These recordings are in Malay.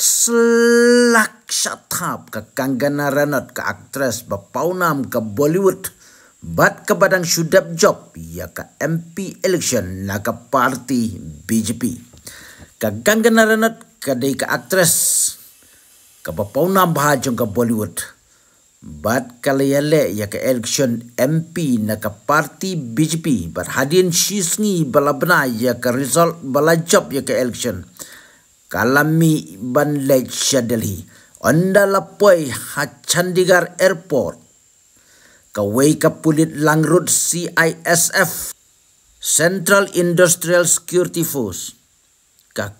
Selak satap ke kanggana renat ke aktres nam ke Bollywood. Bat ke badang sudap job ya ke MP election na ke parti BJP. Ke kanggana renat ke dek ke aktres ke bapaunam bahajung ke Bollywood. Bat kalayale ya ke election MP na ke parti BJP. Bat hadian shisngi bala benar ya ke result bala job ya ke election. Bat kalami ban leg shadeli onda lapoi ha Chandigarh airport ka Wake Up pulit langrut CISF Central Industrial Security Force ka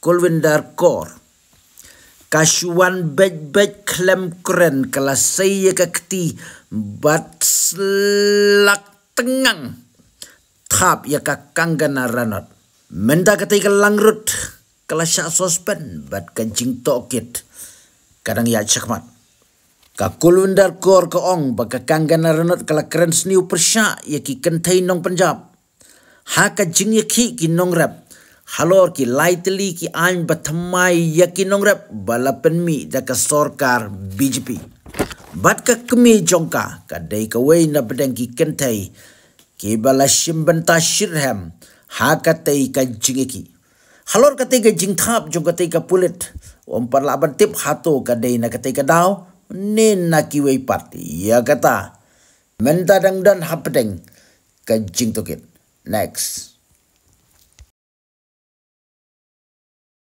Kulwindar Kor ka shuan bej bej klem kren kala seye ka kti bat slak tengang tap ya ka kangana ranat menda ketika langrut langrut syak sospen bat kencing tokit kadang ya cakmat kakul undar kor ke ong baka kanggan renat kala keren seniu persya ya ki kentai nong penjab ha kajing ya ki ki nong rap halor ki lightly ki an batamai ya ki nong rap bala penmi daka sorkar BJP bat ka kemi jongka kadai ka wei na bedeng ki kentai ki bala shimbanta shirham ha katai kajing ya ki Halor ketika jingtap jong ketika pulit. Om perlaban tip hatu kadai na ketika dau. Ni na kiwai parti. Ya kata. Menta dengdan dan hapeteng. Kajing tukit. Next.